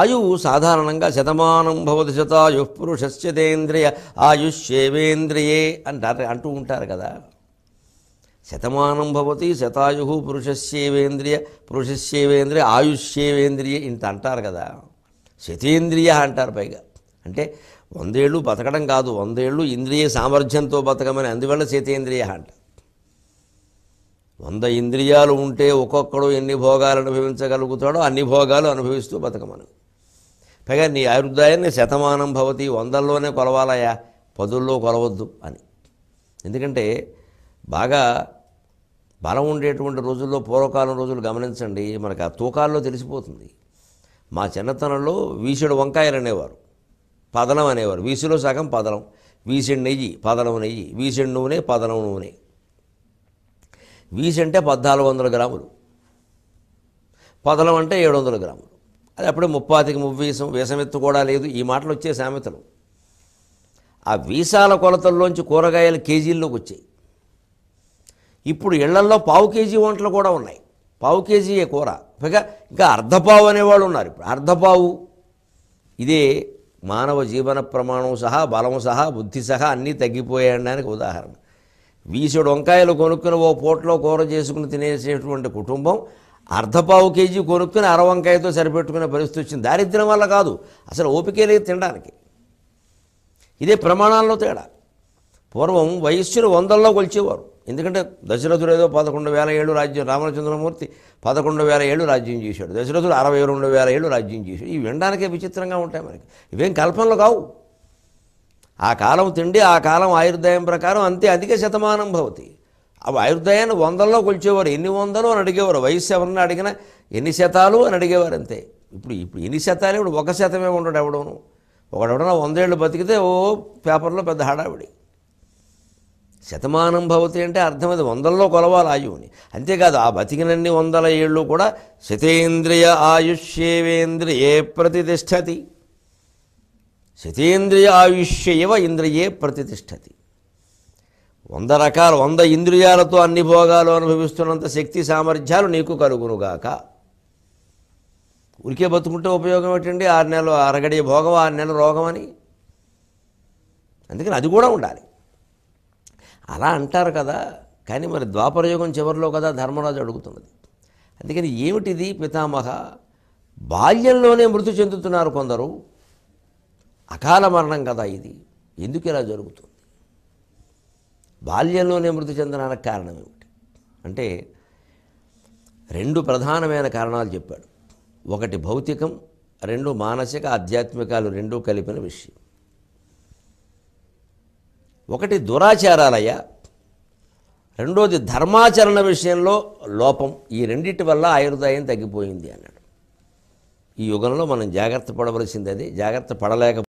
ఆయువు సాధారణంగా శతమానం భవతి శతాయు పురుషస్యతేంద్రియ ఆయుష్యేవేంద్రియే అంటారు అంటూ ఉంటారు కదా శతమానం భవతి శతాయు పురుషస్యేవేంద్రియ పురుషస్యేవేంద్రియ ఆయుష్యేవేంద్రియ ఇంత అంటారు కదా శతేంద్రియ అంటారు పైగా అంటే వందేళ్ళు బతకడం కాదు వందేళ్ళు ఇంద్రియ సామర్థ్యంతో బతకమని అందువల్ల శతేంద్రియ అంటారు వంద ఇంద్రియాలు ఉంటే ఒక్కొక్కడు ఎన్ని భోగాలు అనుభవించగలుగుతాడో అన్ని భోగాలు అనుభవిస్తూ బతకమను పైగా నీ ఆయుర్దాయాన్ని శతమానం భవతి వందల్లోనే కొలవాలయా పదుల్లో కొలవద్దు అని ఎందుకంటే బాగా బలం ఉండేటువంటి రోజుల్లో పూర్వకాలం రోజులు గమనించండి మనకు ఆ తూకాల్లో తెలిసిపోతుంది మా చిన్నతనంలో వీసుడు వంకాయలు అనేవారు పదనం అనేవారు వీసులో సగం పదనం వీసెడు నెయ్యి పదలం నెయ్యి వీసెండు నూనె పదనం నూనె వీసి అంటే పద్నాలుగు వందల గ్రాములు పదలం అంటే ఏడు వందల గ్రాములు అది అప్పుడే ముప్పాతికి ముప్పీసం వీసమెత్తు కూడా లేదు ఈ మాటలు వచ్చే సామెతలు ఆ వీసాల కొలతల్లోంచి కూరగాయలు కేజీల్లోకి వచ్చాయి ఇప్పుడు ఇళ్లల్లో పావు కేజీ వంటలు కూడా ఉన్నాయి పావు కేజీయే కూర పైగా ఇంకా అర్ధపావు అనేవాళ్ళు ఉన్నారు ఇప్పుడు అర్ధపావు ఇదే మానవ జీవన ప్రమాణం సహా బలం సహా బుద్ధి సహా అన్నీ తగ్గిపోయాయడానికి ఉదాహరణ వీసుడు వంకాయలు కొనుక్కుని ఓ పూటలో కూర చేసుకుని తినేసేటువంటి కుటుంబం అర్ధపావు కేజీ కొనుక్కుని అర వంకాయతో సరిపెట్టుకునే పరిస్థితి వచ్చింది దారిద్ర్యం వల్ల కాదు అసలు ఓపికే లేదు తినడానికి ఇదే ప్రమాణాల్లో తేడా పూర్వం వయస్సును వందల్లో కొలిచేవారు ఎందుకంటే దశరథుడు ఏదో పదకొండు వేల ఏళ్ళు రాజ్యం రామచంద్రమూర్తి పదకొండు వేల ఏళ్ళు రాజ్యం చేశాడు దశరథుడు అరవై రెండు వేల ఏళ్ళు రాజ్యం చేశాడు ఇవి వినడానికే విచిత్రంగా ఉంటాయి మనకి ఇవేం కల్పనలు కావు ఆ కాలం తిండి ఆ కాలం ఆయుర్దాయం ప్రకారం అంతే అధిక శతమానం భవతి ఆ ఆయుర్దాయాన్ని వందల్లో కొలిచేవారు ఎన్ని వందలు అని అడిగేవారు వయస్సు ఎవరన్నా అడిగినా ఎన్ని శతాలు అని అడిగేవారు అంతే ఇప్పుడు ఇప్పుడు ఎన్ని శాతాలు ఇప్పుడు ఒక శాతమే ఉండడు ఎవడోను ఒకడెవడన్నా వందేళ్ళు బతికితే ఓ పేపర్లో పెద్ద హడావిడి శతమానం భవతి అంటే అర్థమైంది వందల్లో కొలవాలి ఆయువుని అంతేకాదు ఆ బతికినన్ని వందల ఏళ్ళు కూడా శతేంద్రియ ఆయుష్యేవేంద్రియే ప్రతిష్టతి శతేంద్రియ ఇవ ఇంద్రియే ప్రతిష్టతి వంద రకాల వంద ఇంద్రియాలతో అన్ని భోగాలు అనుభవిస్తున్నంత శక్తి సామర్థ్యాలు నీకు కలుగునుగాక ఉరికే బతుకుంటే ఉపయోగం ఏంటండి ఆరు నెలలు అరగడే భోగం ఆరు నెలలు రోగం అని అందుకని అది కూడా ఉండాలి అలా అంటారు కదా కానీ మరి ద్వాపరయోగం చివరిలో కదా ధర్మరాజు అడుగుతున్నది అందుకని ఏమిటిది పితామహ బాల్యంలోనే మృతి చెందుతున్నారు కొందరు అకాల మరణం కదా ఇది ఎందుకు ఇలా జరుగుతుంది బాల్యంలోనే మృతి చెందడానికి కారణం ఏమిటి అంటే రెండు ప్రధానమైన కారణాలు చెప్పాడు ఒకటి భౌతికం రెండు మానసిక ఆధ్యాత్మికాలు రెండూ కలిపిన విషయం ఒకటి దురాచారాలయ్యా రెండోది ధర్మాచరణ విషయంలో లోపం ఈ రెండింటి వల్ల ఆయుర్దాయం తగ్గిపోయింది అన్నాడు ఈ యుగంలో మనం జాగ్రత్త పడవలసింది అది జాగ్రత్త పడలేక